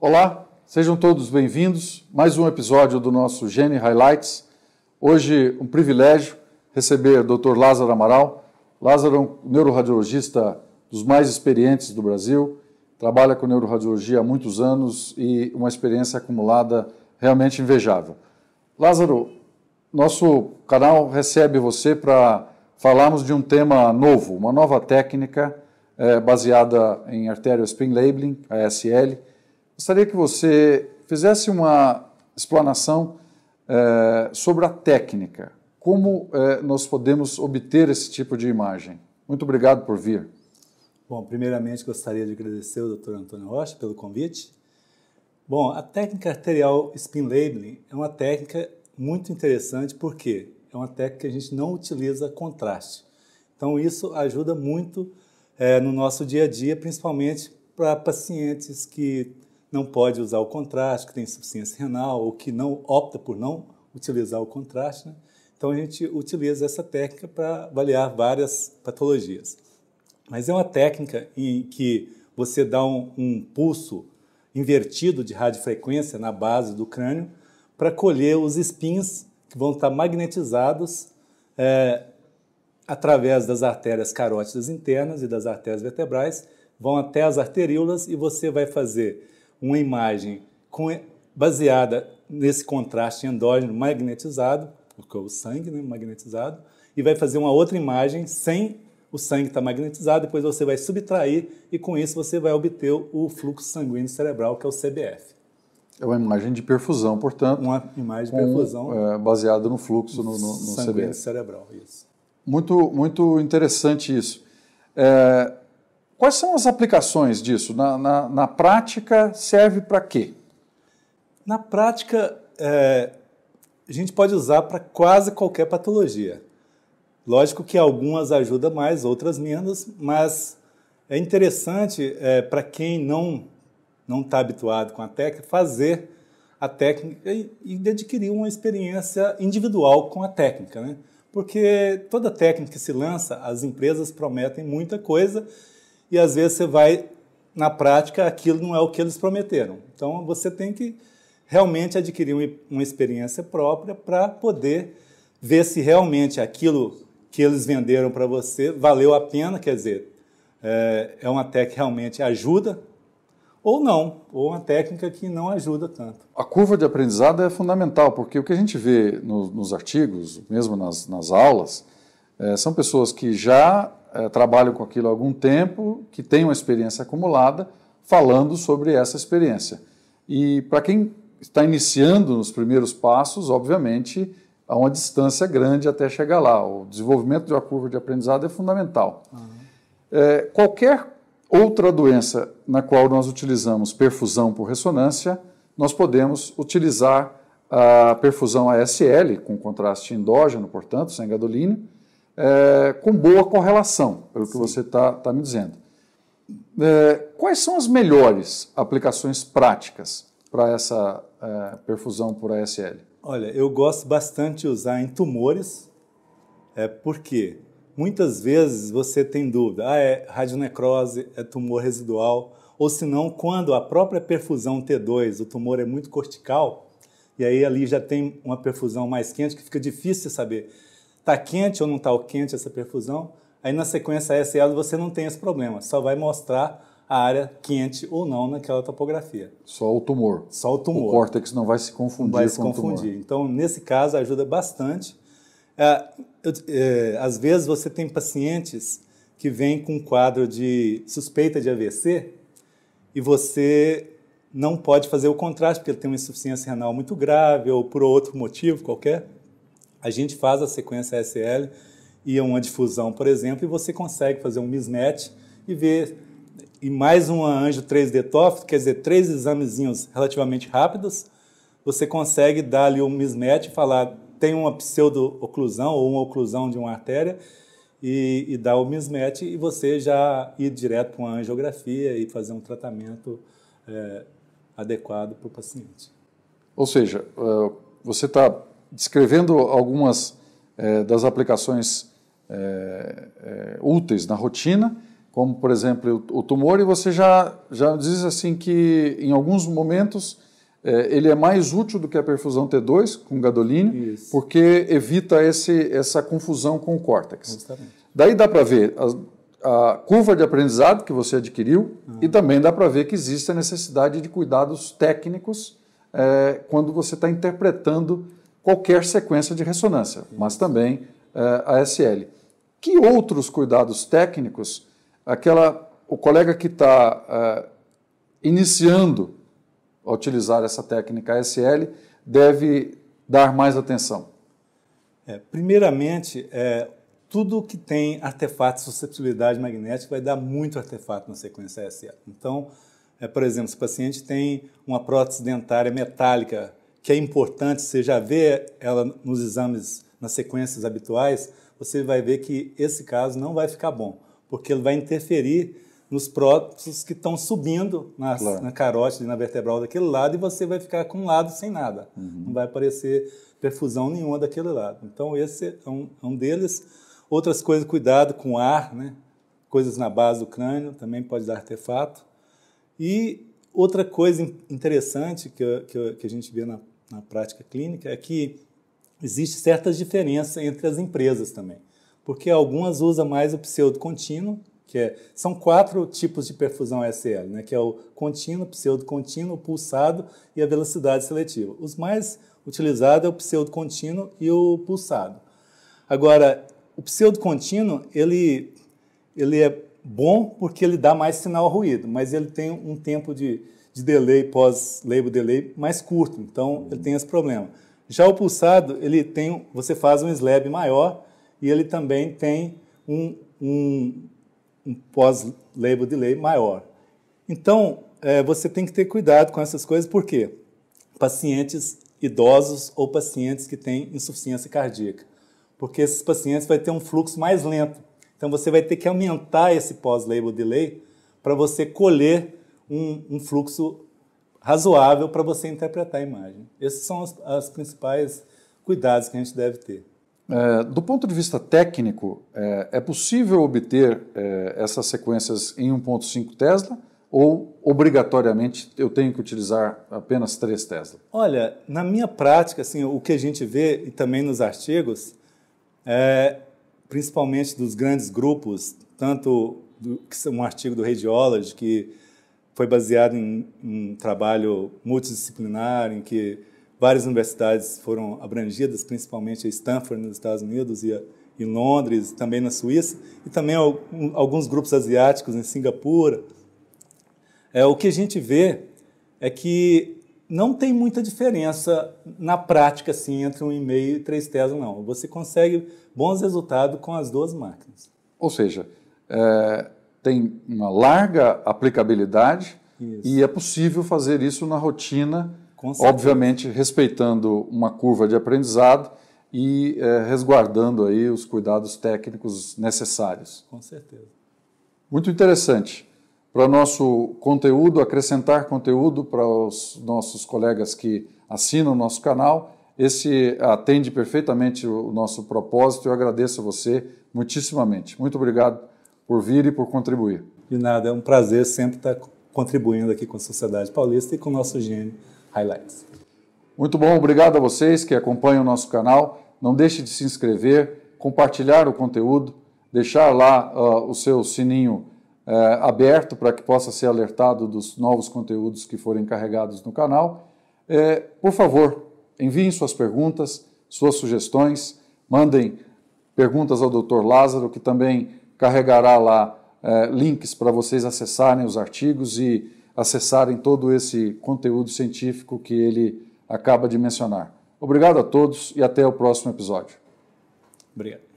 Olá, sejam todos bem-vindos. Mais um episódio do nosso Gene Highlights. Hoje, um privilégio receber o Dr. Lázaro Amaral. Lázaro é um neuroradiologista dos mais experientes do Brasil, trabalha com neuroradiologia há muitos anos e uma experiência acumulada realmente invejável. Lázaro, nosso canal recebe você para falarmos de um tema novo, uma nova técnica é, baseada em arterial spin labeling, ASL, Gostaria que você fizesse uma explanação eh, sobre a técnica. Como eh, nós podemos obter esse tipo de imagem? Muito obrigado por vir. Bom, primeiramente gostaria de agradecer ao Dr. Antônio Rocha pelo convite. Bom, a técnica arterial spin labeling é uma técnica muito interessante porque é uma técnica que a gente não utiliza contraste. Então isso ajuda muito eh, no nosso dia a dia, principalmente para pacientes que não pode usar o contraste, que tem insuficiência renal, ou que não opta por não utilizar o contraste. Né? Então a gente utiliza essa técnica para avaliar várias patologias. Mas é uma técnica em que você dá um, um pulso invertido de radiofrequência na base do crânio para colher os spins que vão estar tá magnetizados é, através das artérias carótidas internas e das artérias vertebrais, vão até as arteríolas e você vai fazer uma imagem com, baseada nesse contraste endógeno magnetizado, porque é o sangue né, magnetizado, e vai fazer uma outra imagem sem o sangue estar tá magnetizado, depois você vai subtrair e com isso você vai obter o fluxo sanguíneo cerebral, que é o CBF. É uma imagem de perfusão, portanto. Uma imagem de perfusão. É, baseada no fluxo no, no, no sanguíneo CBF. cerebral, isso. Muito, muito interessante isso. É, Quais são as aplicações disso? Na, na, na prática, serve para quê? Na prática, é, a gente pode usar para quase qualquer patologia. Lógico que algumas ajudam mais, outras menos, mas é interessante é, para quem não não está habituado com a técnica fazer a técnica e, e adquirir uma experiência individual com a técnica, né? Porque toda técnica que se lança, as empresas prometem muita coisa e às vezes você vai na prática aquilo não é o que eles prometeram. Então você tem que realmente adquirir uma experiência própria para poder ver se realmente aquilo que eles venderam para você valeu a pena, quer dizer, é, é uma técnica que realmente ajuda ou não, ou uma técnica que não ajuda tanto. A curva de aprendizado é fundamental, porque o que a gente vê nos artigos, mesmo nas, nas aulas, é, são pessoas que já é, trabalham com aquilo há algum tempo, que têm uma experiência acumulada, falando sobre essa experiência. E para quem está iniciando nos primeiros passos, obviamente, há uma distância grande até chegar lá. O desenvolvimento de uma curva de aprendizado é fundamental. Uhum. É, qualquer outra doença na qual nós utilizamos perfusão por ressonância, nós podemos utilizar a perfusão ASL, com contraste endógeno, portanto, sem gadolínio, é, com boa correlação, pelo Sim. que você está tá me dizendo. É, quais são as melhores aplicações práticas para essa é, perfusão por ASL? Olha, eu gosto bastante de usar em tumores, é, porque muitas vezes você tem dúvida, ah, é radionecrose, é tumor residual, ou se não, quando a própria perfusão T2, o tumor é muito cortical, e aí ali já tem uma perfusão mais quente que fica difícil de saber. Está quente ou não está quente essa perfusão? Aí na sequência SL você não tem esse problema, só vai mostrar a área quente ou não naquela topografia. Só o tumor. Só o tumor. O córtex não vai se confundir vai se confundir. Então, nesse caso, ajuda bastante. É, eu, é, às vezes você tem pacientes que vêm com um quadro de suspeita de AVC e você não pode fazer o contraste, porque ele tem uma insuficiência renal muito grave ou por outro motivo qualquer. A gente faz a sequência SL e é uma difusão, por exemplo, e você consegue fazer um mismatch e ver e mais um anjo 3D TOF, quer dizer, três examezinhos relativamente rápidos, você consegue dar ali um mismatch e falar tem uma pseudo-oclusão ou uma oclusão de uma artéria e, e dar o mismatch e você já ir direto para uma angiografia e fazer um tratamento é, adequado para o paciente. Ou seja, eh, você está descrevendo algumas eh, das aplicações eh, eh, úteis na rotina, como por exemplo o, o tumor, e você já, já diz assim que em alguns momentos ele é mais útil do que a perfusão T2 com gadolínio, Isso. porque evita esse, essa confusão com o córtex. Justamente. Daí dá para ver a, a, curva de aprendizado que você adquiriu uhum. e também dá para ver que existe a necessidade de cuidados técnicos é, quando você está interpretando qualquer sequência de ressonância, mas também eh, a SL. Que outros cuidados técnicos aquela, o colega que está eh, iniciando a utilizar essa técnica ASL deve dar mais atenção? É, primeiramente, é, tudo que tem artefato susceptibilidade magnética vai dar muito artefato na sequência ASL. Então, é, por exemplo, se o paciente tem uma prótese dentária metálica que é importante, você já vê ela nos exames, nas sequências habituais, você vai ver que esse caso não vai ficar bom, porque ele vai interferir nos prótons que estão subindo nas, claro. na carótida e na vertebral daquele lado e você vai ficar com um lado sem nada. Uhum. Não vai aparecer perfusão nenhuma daquele lado. Então, esse é um, é um deles. Outras coisas, cuidado com ar, né? coisas na base do crânio, também pode dar artefato. E outra coisa interessante que, que, que a gente vê na na prática clínica é que existe certas diferenças entre as empresas também, porque algumas usam mais o pseudo contínuo, que é, são quatro tipos de perfusão SL, né, que é o contínuo, pseudo contínuo, pulsado e a velocidade seletiva. Os mais utilizados é o pseudo contínuo e o pulsado. Agora, o pseudo contínuo, ele ele é bom porque ele dá mais sinal ruído, mas ele tem um tempo de de delay pós-label delay mais curto, então ele tem esse problema. Já o pulsado, ele tem, você faz um slab maior e ele também tem um, um, um pós-label delay maior. Então, é, você tem que ter cuidado com essas coisas, porque pacientes idosos ou pacientes que têm insuficiência cardíaca, porque esses pacientes vai ter um fluxo mais lento. Então, você vai ter que aumentar esse pós-label delay para você colher um, um fluxo razoável para você interpretar a imagem. Esses são os, principais cuidados que a gente deve ter. É, do ponto de vista técnico, é, é possível obter é, essas sequências em 1.5 Tesla ou obrigatoriamente eu tenho que utilizar apenas 3 Tesla? Olha, na minha prática, assim, o que a gente vê e também nos artigos, é, principalmente dos grandes grupos, tanto do, um artigo do Radiology que foi baseado em um trabalho multidisciplinar em que várias universidades foram abrangidas, principalmente a Stanford nos Estados Unidos e a, em Londres, também na Suíça, e também alguns grupos asiáticos em Singapura. É, o que a gente vê é que não tem muita diferença na prática assim, entre um e-mail e três teses. não. Você consegue bons resultados com as duas máquinas. Ou seja, é tem uma larga aplicabilidade isso. e é possível fazer isso na rotina, obviamente respeitando uma curva de aprendizado e é, resguardando aí os cuidados técnicos necessários. Com certeza. Muito interessante. Para nosso conteúdo, acrescentar conteúdo para os nossos colegas que assinam o nosso canal, esse atende perfeitamente o nosso propósito. Eu agradeço a você muitíssimamente. Muito obrigado por vir e por contribuir. De nada, é um prazer sempre estar contribuindo aqui com a Sociedade Paulista e com o nosso Gênio Highlights. Muito bom, obrigado a vocês que acompanham o nosso canal. Não deixe de se inscrever, compartilhar o conteúdo, deixar lá uh, o seu sininho uh, aberto para que possa ser alertado dos novos conteúdos que forem carregados no canal. Uh, por favor, enviem suas perguntas, suas sugestões, mandem perguntas ao Dr. Lázaro, que também carregará lá é, links para vocês acessarem os artigos e acessarem todo esse conteúdo científico que ele acaba de mencionar. Obrigado a todos e até o próximo episódio. Obrigado.